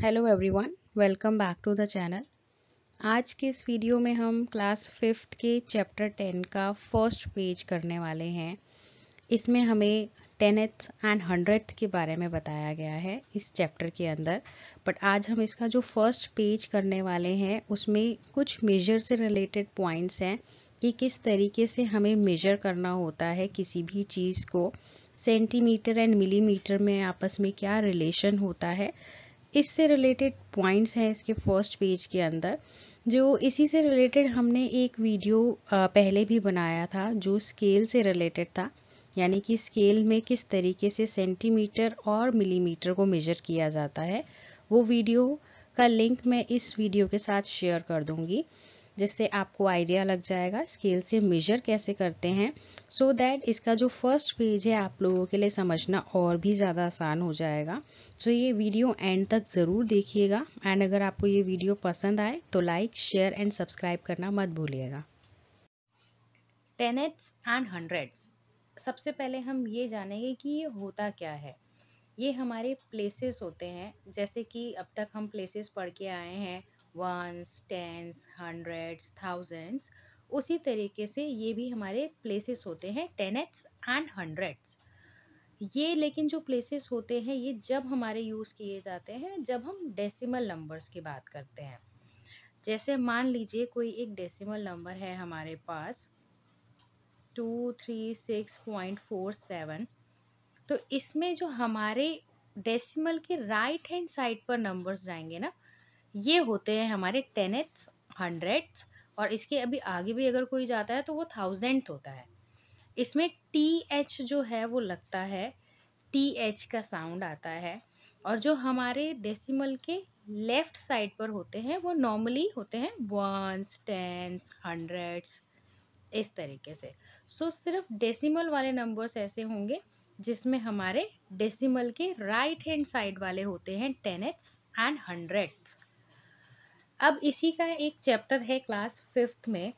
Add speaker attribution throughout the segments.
Speaker 1: hello everyone welcome back to the channel आज के इस वीडियो में हम क्लास फिफ्थ के चैप्टर टेन का फर्स्ट पेज करने वाले हैं इसमें हमें टेनथ एंड हंड्रेड के बारे में बताया गया है इस चैप्टर के अंदर बट आज हम इसका जो फर्स्ट पेज करने वाले हैं उसमें कुछ मेजर से रिलेटेड पॉइंट्स हैं कि किस तरीके से हमें मेजर करना होता है किसी भी चीज़ को सेंटीमीटर एंड मिलीमीटर में आपस में क्या रिलेशन होता है इससे रिलेटेड पॉइंट्स हैं इसके फर्स्ट पेज के अंदर जो इसी से रिलेटेड हमने एक वीडियो पहले भी बनाया था जो स्केल से रिलेटेड था यानी कि स्केल में किस तरीके से सेंटीमीटर और मिलीमीटर को मेजर किया जाता है वो वीडियो का लिंक मैं इस वीडियो के साथ शेयर कर दूंगी जिससे आपको आइडिया लग जाएगा स्केल से मेजर कैसे करते हैं सो so दैट इसका जो फर्स्ट पेज है आप लोगों के लिए समझना और भी ज़्यादा आसान हो जाएगा सो so ये वीडियो एंड तक ज़रूर देखिएगा एंड अगर आपको ये वीडियो पसंद आए तो लाइक शेयर एंड सब्सक्राइब करना मत भूलिएगा टेनेट्स एंड हंड्रेड्स सबसे पहले हम ये जानेंगे कि ये होता क्या है ये हमारे प्लेसेस होते हैं जैसे कि अब तक हम प्लेसेस पढ़ के आए हैं वंस टेंस हंड्रेड्स थाउजेंड्स उसी तरीके से ये भी हमारे प्लेसेस होते हैं टेनेट्स एंड हंड्रेड्स ये लेकिन जो प्लेसेस होते हैं ये जब हमारे यूज़ किए जाते हैं जब हम डेसिमल नंबर्स की बात करते हैं जैसे मान लीजिए कोई एक डेसिमल नंबर है हमारे पास two three six point four seven तो इसमें जो हमारे डेसिमल के राइट हैंड साइड पर नंबर्स जाएंगे ना ये होते हैं हमारे टेनेट्स हंड्रेड्स और इसके अभी आगे भी अगर कोई जाता है तो वो थाउजेंड होता है इसमें टी एच जो है वो लगता है टी एच का साउंड आता है और जो हमारे डेसिमल के लेफ्ट साइड पर होते हैं वो नॉर्मली होते हैं वंस टेंस हंड्रेड्स इस तरीके से सो so, सिर्फ डेसिमल वाले नंबर्स ऐसे होंगे जिसमें हमारे डेसिमल के राइट हैंड साइड वाले होते हैं टेनेट्स एंड हंड्रेड्स अब इसी का एक चैप्टर है क्लास फिफ्थ में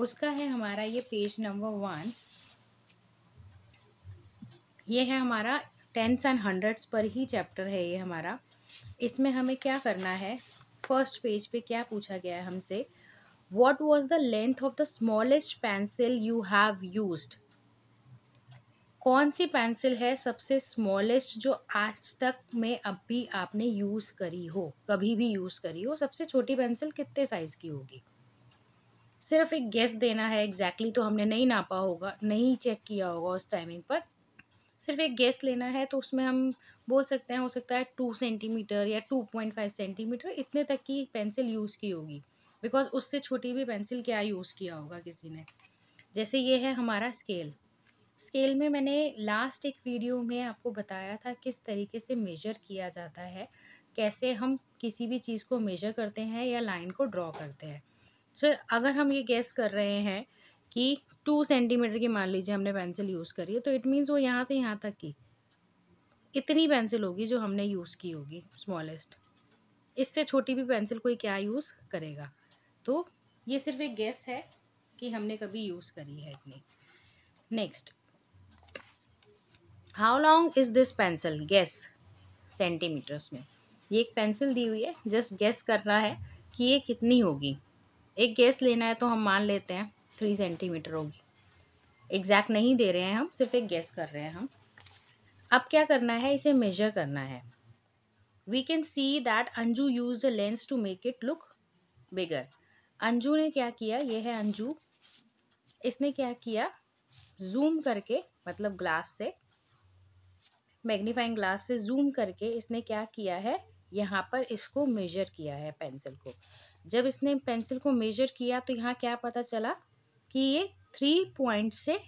Speaker 1: उसका है हमारा ये पेज नंबर वन ये है हमारा टेंस एंड हंड्रेड्स पर ही चैप्टर है ये हमारा इसमें हमें क्या करना है फर्स्ट पेज पे क्या पूछा गया है हमसे what was the length of the smallest pencil you have use कौन सी पेंसिल है सबसे स्मॉलेस्ट जो आज तक में अभी आपने यूज़ करी हो कभी भी यूज़ करी हो सबसे छोटी पेंसिल कितने साइज़ की होगी सिर्फ एक गेस देना है एग्जैक्टली exactly तो हमने नहीं नापा होगा नहीं चेक किया होगा उस टाइमिंग पर सिर्फ एक गेस लेना है तो उसमें हम बोल सकते हैं हो सकता है टू सेंटीमीटर या टू पॉइंट फाइव सेंटीमीटर इतने तक की पेंसिल यूज़ की होगी बिकॉज उससे छोटी भी पेंसिल क्या यूज़ किया होगा किसी ने जैसे ये है हमारा स्केल स्केल में मैंने लास्ट एक वीडियो में आपको बताया था किस तरीके से मेजर किया जाता है कैसे हम किसी भी चीज़ को मेजर करते हैं या लाइन को ड्रॉ करते हैं सो so, अगर हम ये गेस कर रहे हैं कि टू सेंटीमीटर की मान लीजिए हमने पेंसिल यूज़ करी है तो इट मीन्स वो यहाँ से यहाँ तक की इतनी पेंसिल होगी जो हमने यूज़ की होगी स्मॉलेस्ट इससे छोटी भी पेंसिल कोई क्या यूज़ करेगा तो ये सिर्फ एक गेस है कि हमने कभी यूज़ करी है इतनी next how long is this pencil guess centimetres में ये एक पेंसिल दी हुई है जस्ट गैस करना है कि ये कितनी होगी एक गैस लेना है तो हम मान लेते हैं थ्री सेंटीमीटर होगी एग्जैक्ट नहीं दे रहे हैं हम सिर्फ एक गैस कर रहे हैं हम अब क्या करना है इसे मेजर करना है we can see that Anju use the lens to make it look bigger Anju ने क्या किया ये है अंजू इसने क्या किया जूम करके मतलब ग्लास से मैग्नीफाइंग ग्लास से जूम करके इसने क्या किया है यहाँ पर इसको मेजर किया है पेंसिल को जब इसने पेंसिल को मेजर किया तो यहाँ क्या पता चला कि ये थ्री पॉइंट से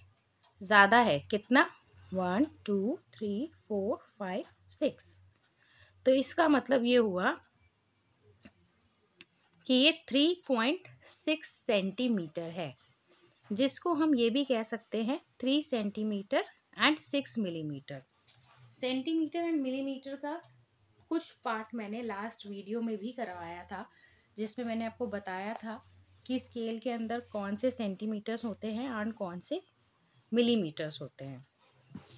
Speaker 1: ज़्यादा है कितना one two three four five six तो इसका मतलब ये हुआ कि ये थ्री पॉइंट सिक्स सेंटीमीटर है जिसको हम ये भी कह सकते हैं three centimetre and six millimetre centimetre and millimetre का कुछ पार्ट मैंने लास्ट वीडियो में भी करवाया था जिसमें मैंने आपको बताया था कि स्केल के अंदर कौन से सेंटीमीटर्स होते हैं और कौन से मिलीमीटर्स होते हैं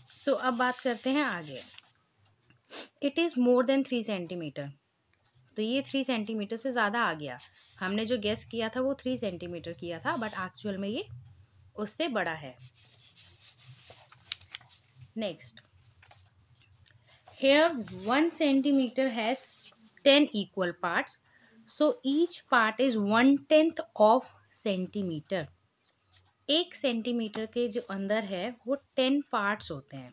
Speaker 1: सो so, अब बात करते हैं आगे it is more than three centimetre तो ये थ्री सेंटीमीटर से ज़्यादा आ गया हमने जो गेस किया था वो थ्री सेंटीमीटर किया था बट एक्चुअल में ये उससे बड़ा है next here one centimeter has 10 equal parts so each part is one tenth of centimeter एक सेंटीमीटर के जो अंदर है वो टेन पार्ट्स होते हैं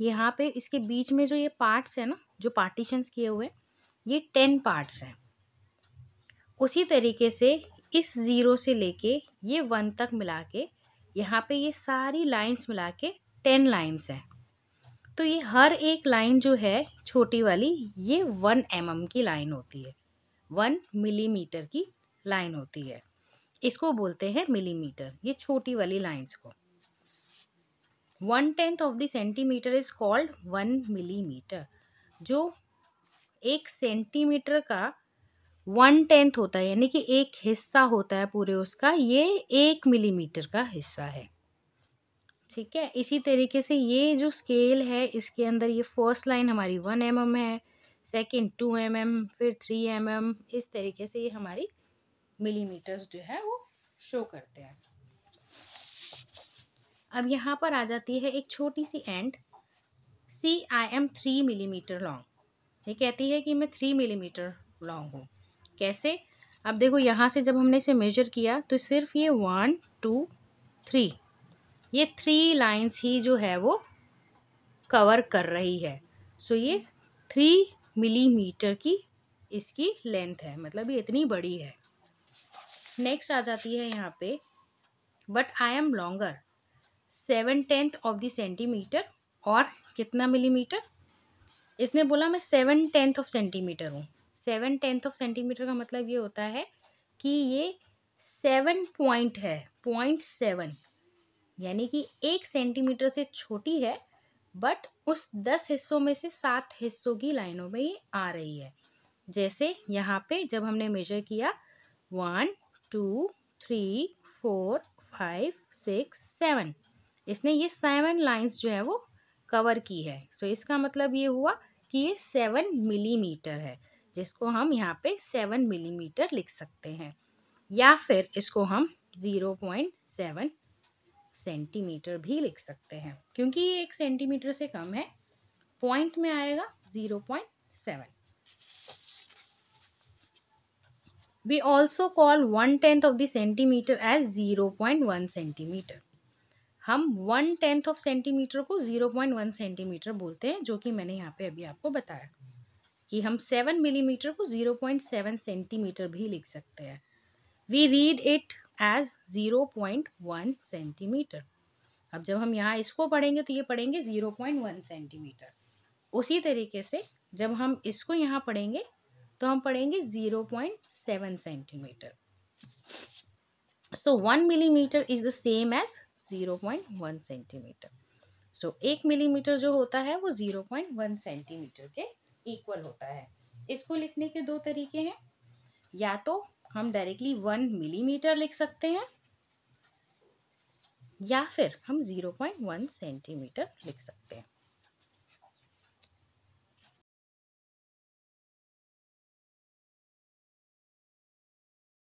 Speaker 1: यहाँ पे इसके बीच में जो ये पार्ट्स है ना जो पार्टीशंस किए हुए ये टेन पार्ट्स हैं उसी तरीके से इस ज़ीरो से लेके ये वन तक मिला के यहाँ पे ये सारी लाइंस मिला के टेन लाइंस हैं तो ये हर एक लाइन जो है छोटी वाली ये वन एम mm की लाइन होती है वन मिलीमीटर की लाइन होती है इसको बोलते हैं मिलीमीटर ये छोटी वाली लाइंस को one tenth of the centimetre is called one millimetre जो एक सेंटीमीटर का वन टेंथ होता है यानी कि एक हिस्सा होता है पूरे उसका ये एक मिलीमीटर का हिस्सा है ठीक है इसी तरीके से ये जो स्केल है इसके अंदर ये फर्स्ट लाइन हमारी वन एम mm है सेकेंड टू एम एम फिर थ्री एम एम इस तरीके से ये हमारी मिलीमीटर्स जो है वो शो करते हैं अब यहाँ पर आ जाती है एक छोटी सी and see I am three millimetre long ये कहती है कि मैं थ्री मिलीमीटर लॉन्ग हूँ कैसे अब देखो यहाँ से जब हमने इसे मेजर किया तो सिर्फ ये वन टू थ्री ये थ्री लाइन्स ही जो है वो कवर कर रही है सो so, ये थ्री मिलीमीटर की इसकी लेंथ है मतलब ये इतनी बड़ी है नेक्स्ट आ जाती है यहाँ पे but I am longer seven tenth of the centimetre और कितना मिलीमीटर इसने बोला मैं सेवन टेंथ ऑफ सेंटीमीटर हूँ सेवन टेंथ ऑफ सेंटीमीटर का मतलब ये होता है कि ये सेवन पॉइंट है पॉइंट सेवन यानी कि एक सेंटीमीटर से छोटी है बट उस दस हिस्सों में से सात हिस्सों की लाइनों में ये आ रही है जैसे यहाँ पे जब हमने मेजर किया one two three four five six seven इसने ये सेवन लाइंस जो है वो कवर की है सो so, इसका मतलब ये हुआ कि ये सेवन मिलीमीटर है जिसको हम यहाँ पे सेवन मिलीमीटर लिख सकते हैं या फिर इसको हम ज़ीरो पॉइंट सेवन सेंटीमीटर भी लिख सकते हैं क्योंकि ये एक सेंटीमीटर से कम है पॉइंट में आएगा zero point seven call one tenth of the centimetre as zero point one centimetre हम वन टेंथ ऑफ सेंटीमीटर को ज़ीरो पॉइंट वन सेंटीमीटर बोलते हैं जो कि मैंने यहाँ पे अभी आपको बताया कि हम सेवन मिलीमीटर को ज़ीरो पॉइंट सेवन सेंटीमीटर भी लिख सकते हैं we read it as zero point one centimetre अब जब हम यहाँ इसको पढ़ेंगे तो ये पढ़ेंगे ज़ीरो पॉइंट वन सेंटीमीटर उसी तरीके से जब हम इसको यहाँ पढ़ेंगे तो हम पढ़ेंगे zero point seven centimetre so one millimetre is the same as zero point one centimetre so एक मिलीमीटर जो होता है वो ज़ीरो पॉइंट वन सेंटीमीटर के इक्वल होता है इसको लिखने के दो तरीके हैं या तो हम डायरेक्टली वन मिलीमीटर लिख सकते हैं या फिर हम ज़ीरो पॉइंट वन सेंटीमीटर लिख सकते हैं